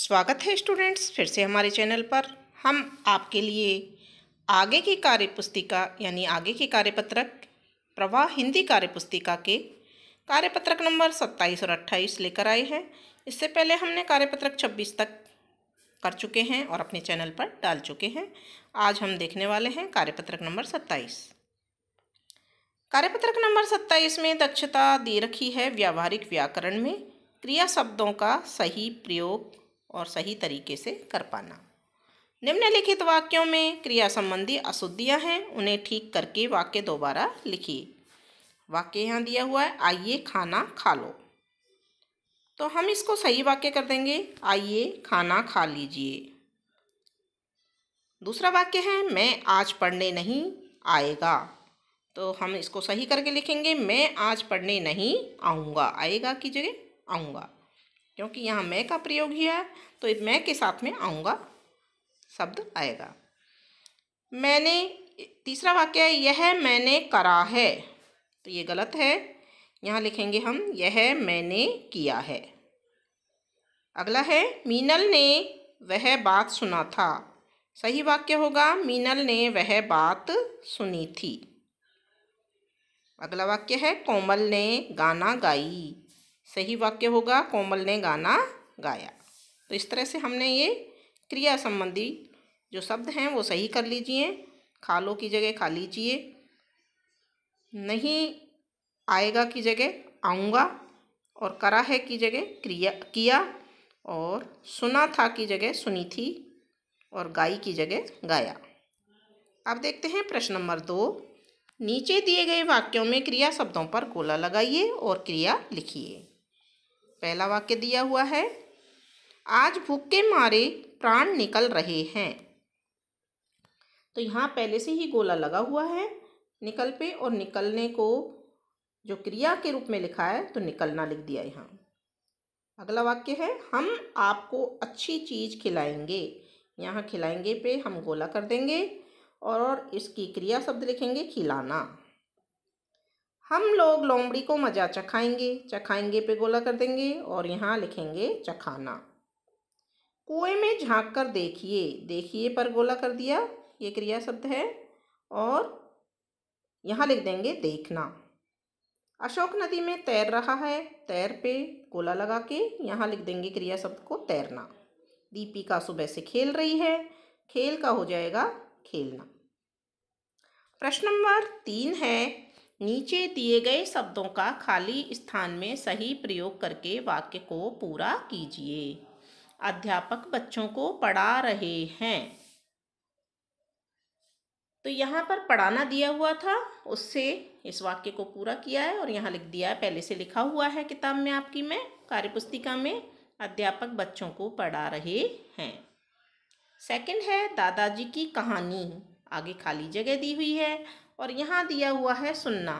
स्वागत है स्टूडेंट्स फिर से हमारे चैनल पर हम आपके लिए आगे की कार्य पुस्तिका यानी आगे की कार्यपत्रक प्रवाह हिंदी कार्य पुस्तिका के कार्यपत्रक नंबर सत्ताईस और अट्ठाईस लेकर आए हैं इससे पहले हमने कार्यपत्रक छब्बीस तक कर चुके हैं और अपने चैनल पर डाल चुके हैं आज हम देखने वाले हैं कार्यपत्रक नंबर सत्ताईस कार्यपत्रक नंबर सत्ताईस में दक्षता दे रखी है व्यावहारिक व्याकरण में क्रिया शब्दों का सही प्रयोग और सही तरीके से कर पाना निम्नलिखित वाक्यों में क्रिया संबंधी अशुद्धियाँ हैं उन्हें ठीक करके वाक्य दोबारा लिखिए वाक्य यहाँ दिया हुआ है आइए खाना खा लो तो हम इसको सही वाक्य कर देंगे आइए खाना खा लीजिए दूसरा वाक्य है मैं आज पढ़ने नहीं आएगा तो हम इसको सही करके लिखेंगे मैं आज पढ़ने नहीं आऊँगा आएगा की जगह आऊँगा क्योंकि यहाँ मैं का प्रयोग ही है तो मैं के साथ में आऊँगा शब्द आएगा मैंने तीसरा वाक्य है यह मैंने करा है तो ये गलत है यहाँ लिखेंगे हम यह मैंने किया है अगला है मीनल ने वह बात सुना था सही वाक्य होगा मीनल ने वह बात सुनी थी अगला वाक्य है कोमल ने गाना गाई सही वाक्य होगा कोमल ने गाना गाया तो इस तरह से हमने ये क्रिया संबंधी जो शब्द हैं वो सही कर लीजिए खालो की जगह खा लीजिए नहीं आएगा की जगह आऊँगा और करा है की जगह क्रिया किया और सुना था की जगह सुनी थी और गाई की जगह गाया अब देखते हैं प्रश्न नंबर दो नीचे दिए गए वाक्यों में क्रिया शब्दों पर गोला लगाइए और क्रिया लिखिए पहला वाक्य दिया हुआ है आज भूख के मारे प्राण निकल रहे हैं तो यहाँ पहले से ही गोला लगा हुआ है निकल पे और निकलने को जो क्रिया के रूप में लिखा है तो निकलना लिख दिया यहाँ अगला वाक्य है हम आपको अच्छी चीज़ खिलाएंगे यहाँ खिलाएंगे पे हम गोला कर देंगे और इसकी क्रिया शब्द लिखेंगे खिलाना हम लोग लोमड़ी को मजा चखाएंगे चखाएंगे पे गोला कर देंगे और यहाँ लिखेंगे चखाना कुएं में झांक कर देखिए देखिए पर गोला कर दिया ये क्रिया शब्द है और यहाँ लिख देंगे देखना अशोक नदी में तैर रहा है तैर पे गोला लगा के यहाँ लिख देंगे क्रिया शब्द को तैरना दीपिका सुबह से खेल रही है खेल का हो जाएगा खेलना प्रश्न नंबर तीन है नीचे दिए गए शब्दों का खाली स्थान में सही प्रयोग करके वाक्य को पूरा कीजिए अध्यापक बच्चों को पढ़ा रहे हैं तो यहाँ पर पढ़ाना दिया हुआ था उससे इस वाक्य को पूरा किया है और यहाँ लिख दिया है पहले से लिखा हुआ है किताब में आपकी में कार्यपुस्तिका में अध्यापक बच्चों को पढ़ा रहे हैं सेकंड है दादाजी की कहानी आगे खाली जगह दी हुई है और यहाँ दिया हुआ है सुनना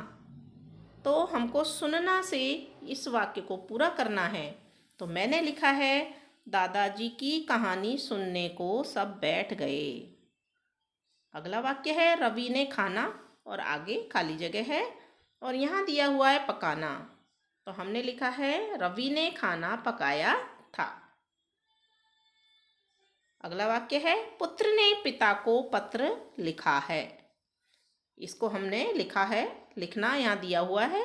तो हमको सुनना से इस वाक्य को पूरा करना है तो मैंने लिखा है दादाजी की कहानी सुनने को सब बैठ गए अगला वाक्य है रवि ने खाना और आगे खाली जगह है और यहाँ दिया हुआ है पकाना तो हमने लिखा है रवि ने खाना पकाया था अगला वाक्य है पुत्र ने पिता को पत्र लिखा है इसको हमने लिखा है लिखना यहाँ दिया हुआ है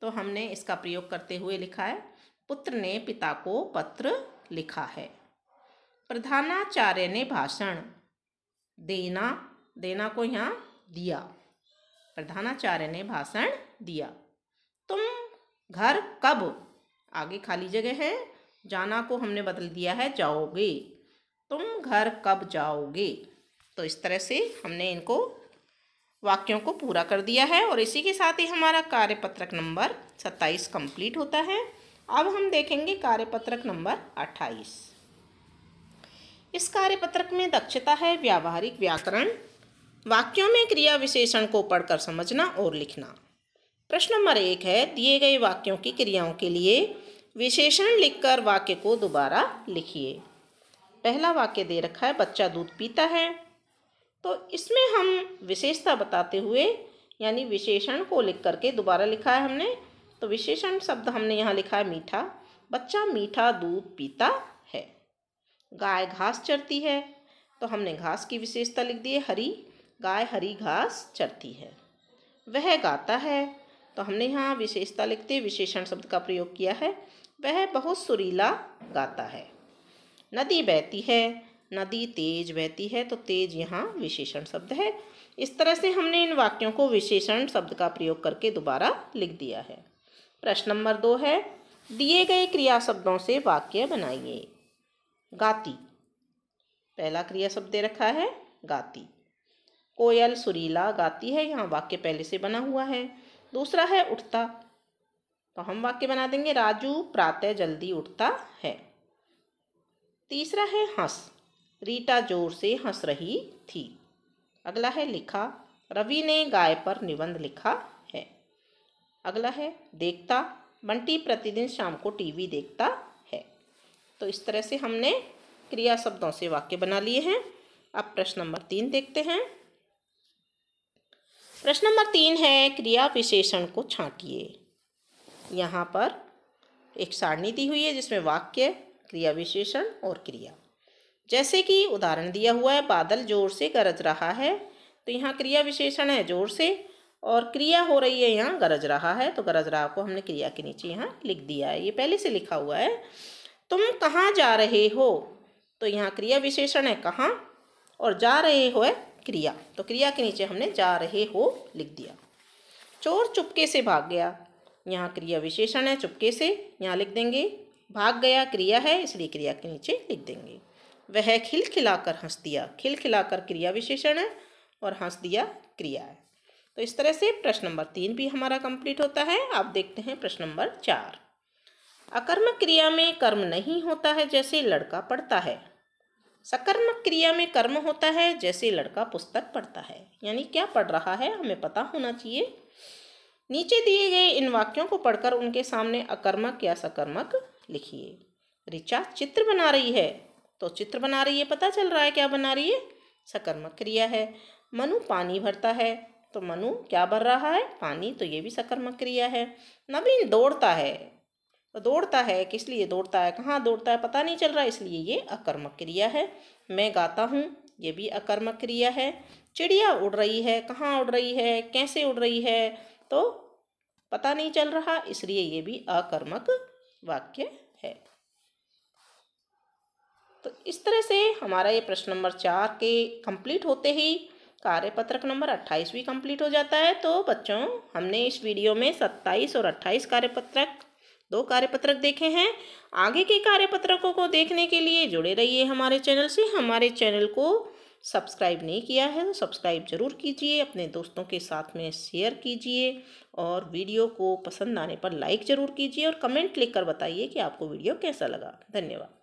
तो हमने इसका प्रयोग करते हुए लिखा है पुत्र ने पिता को पत्र लिखा है प्रधानाचार्य ने भाषण देना देना को यहाँ दिया प्रधानाचार्य ने भाषण दिया तुम घर कब आगे खाली जगह है जाना को हमने बदल दिया है जाओगे तुम घर कब जाओगे तो इस तरह से हमने इनको वाक्यों को पूरा कर दिया है और इसी के साथ ही हमारा कार्यपत्रक नंबर सत्ताईस कंप्लीट होता है अब हम देखेंगे कार्यपत्रक नंबर अट्ठाईस इस कार्यपत्रक में दक्षता है व्यावहारिक व्याकरण वाक्यों में क्रिया विशेषण को पढ़कर समझना और लिखना प्रश्न नंबर एक है दिए गए वाक्यों की क्रियाओं के लिए विशेषण लिखकर वाक्य को दोबारा लिखिए पहला वाक्य दे रखा है बच्चा दूध पीता है तो इसमें हम विशेषता बताते हुए यानी विशेषण को लिख करके दोबारा लिखा है हमने तो विशेषण शब्द हमने यहाँ लिखा है मीठा बच्चा मीठा दूध पीता है गाय घास चरती है तो हमने घास की विशेषता लिख दी है हरी गाय हरी घास चरती है वह गाता है तो हमने यहाँ विशेषता लिखते विशेषण शब्द का प्रयोग किया है वह बहुत सुरीला गाता है नदी बहती है नदी तेज बहती है तो तेज यहाँ विशेषण शब्द है इस तरह से हमने इन वाक्यों को विशेषण शब्द का प्रयोग करके दोबारा लिख दिया है प्रश्न नंबर दो है दिए गए क्रिया शब्दों से वाक्य बनाइए गाती पहला क्रिया शब्द दे रखा है गाती कोयल सुरीला गाती है यहाँ वाक्य पहले से बना हुआ है दूसरा है उठता तो हम वाक्य बना देंगे राजू प्रातः जल्दी उठता है तीसरा है हंस रीटा जोर से हंस रही थी अगला है लिखा रवि ने गाय पर निबंध लिखा है अगला है देखता बंटी प्रतिदिन शाम को टीवी देखता है तो इस तरह से हमने क्रिया शब्दों से वाक्य बना लिए हैं अब प्रश्न नंबर तीन देखते हैं प्रश्न नंबर तीन है क्रिया विशेषण को छांटिए यहाँ पर एक सारणी दी हुई है जिसमें वाक्य क्रिया विशेषण और क्रिया जैसे कि उदाहरण दिया हुआ है बादल जोर से गरज रहा है तो यहाँ क्रिया विशेषण है जोर से और क्रिया हो रही है यहाँ गरज रहा है तो गरज रहा को हमने क्रिया के नीचे यहाँ लिख दिया है ये पहले से लिखा हुआ है तुम कहाँ जा रहे हो तो यहाँ क्रिया विशेषण है कहाँ और जा रहे हो है क्रिया तो क्रिया के नीचे हमने जा रहे हो लिख दिया चोर चुपके से भाग गया यहाँ क्रिया विशेषण है चुपके से यहाँ लिख देंगे भाग गया क्रिया है इसलिए क्रिया के नीचे लिख देंगे वह खिलखिलाकर हंस दिया खिलखिलाकर क्रिया विशेषण है और हंस दिया क्रिया है तो इस तरह से प्रश्न नंबर तीन भी हमारा कंप्लीट होता है आप देखते हैं प्रश्न नंबर चार अकर्म क्रिया में कर्म नहीं होता है जैसे लड़का पढ़ता है सकर्म क्रिया में कर्म होता है जैसे लड़का पुस्तक पढ़ता है यानी क्या पढ़ रहा है हमें पता होना चाहिए नीचे दिए गए इन वाक्यों को पढ़कर उनके सामने अकर्मक या सकर्मक लिखिए ऋचा चित्र बना रही है तो चित्र बना रही है पता चल रहा है क्या बना रही है सकर्मक क्रिया है मनु पानी भरता है तो मनु क्या भर रहा है पानी तो ये भी सकर्मक क्रिया है नवीन दौड़ता है तो दौड़ता है किस लिए दौड़ता है कहाँ दौड़ता है पता नहीं चल रहा इसलिए ये अकर्मक क्रिया है मैं गाता हूँ ये भी अकर्मक क्रिया है चिड़िया उड़ रही है कहाँ उड़ रही है कैसे उड़ रही है तो पता नहीं चल रहा इसलिए ये भी अकर्मक वाक्य है तो इस तरह से हमारा ये प्रश्न नंबर चार के कंप्लीट होते ही कार्यपत्रक नंबर अट्ठाईस भी कंप्लीट हो जाता है तो बच्चों हमने इस वीडियो में सत्ताईस और अट्ठाईस कार्यपत्रक दो कार्यपत्रक देखे हैं आगे के कार्यपत्रकों को देखने के लिए जुड़े रहिए हमारे चैनल से हमारे चैनल को सब्सक्राइब नहीं किया है तो सब्सक्राइब ज़रूर कीजिए अपने दोस्तों के साथ में शेयर कीजिए और वीडियो को पसंद आने पर लाइक ज़रूर कीजिए और कमेंट लिख कर बताइए कि आपको वीडियो कैसा लगा धन्यवाद